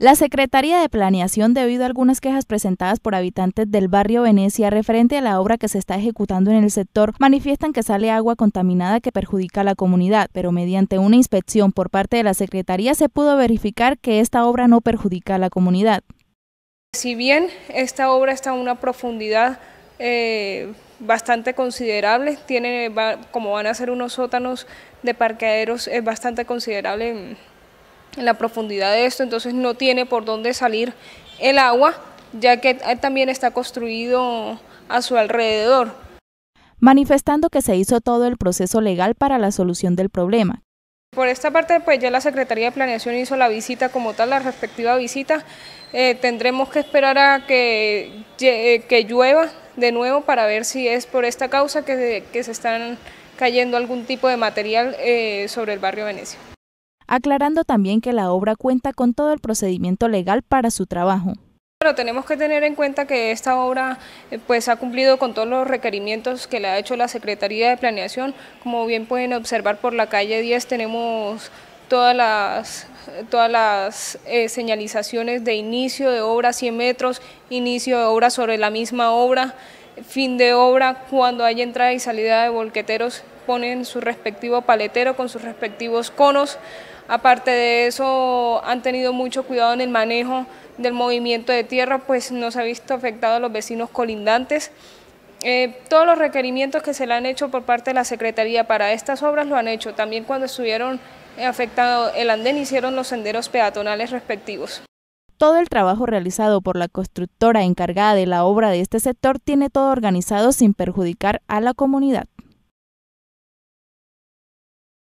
La Secretaría de Planeación, debido a algunas quejas presentadas por habitantes del barrio Venecia referente a la obra que se está ejecutando en el sector, manifiestan que sale agua contaminada que perjudica a la comunidad, pero mediante una inspección por parte de la Secretaría se pudo verificar que esta obra no perjudica a la comunidad. Si bien esta obra está a una profundidad eh, bastante considerable, tiene, como van a ser unos sótanos de parqueaderos, es bastante considerable en la profundidad de esto, entonces no tiene por dónde salir el agua, ya que eh, también está construido a su alrededor. Manifestando que se hizo todo el proceso legal para la solución del problema, por esta parte, pues ya la Secretaría de Planeación hizo la visita como tal, la respectiva visita. Eh, tendremos que esperar a eh, que, llueva de nuevo para ver si es por esta causa que, se están cayendo algún tipo de material sobre el barrio Venecia aclarando también que la obra cuenta con todo el procedimiento legal para su trabajo. Pero tenemos que tener en cuenta que esta obra eh, pues, ha cumplido con todos los requerimientos que le ha hecho la Secretaría de Planeación. Como bien pueden observar por la calle 10 tenemos todas las, todas eh, señalizaciones de inicio de obra 100 metros, inicio de obra sobre la misma obra, fin de obra cuando hay entrada y salida de volqueteros ponen su respectivo paletero con sus respectivos conos. Aparte de eso, han tenido mucho cuidado en el manejo del movimiento de tierra, pues nos ha visto afectado a los vecinos colindantes. Eh, todos los requerimientos que se le han hecho por parte de la Secretaría para estas obras lo han hecho. También cuando estuvieron afectado el andén hicieron los senderos peatonales respectivos. Todo el trabajo realizado por la constructora encargada de la obra de este sector tiene todo organizado sin perjudicar a la comunidad.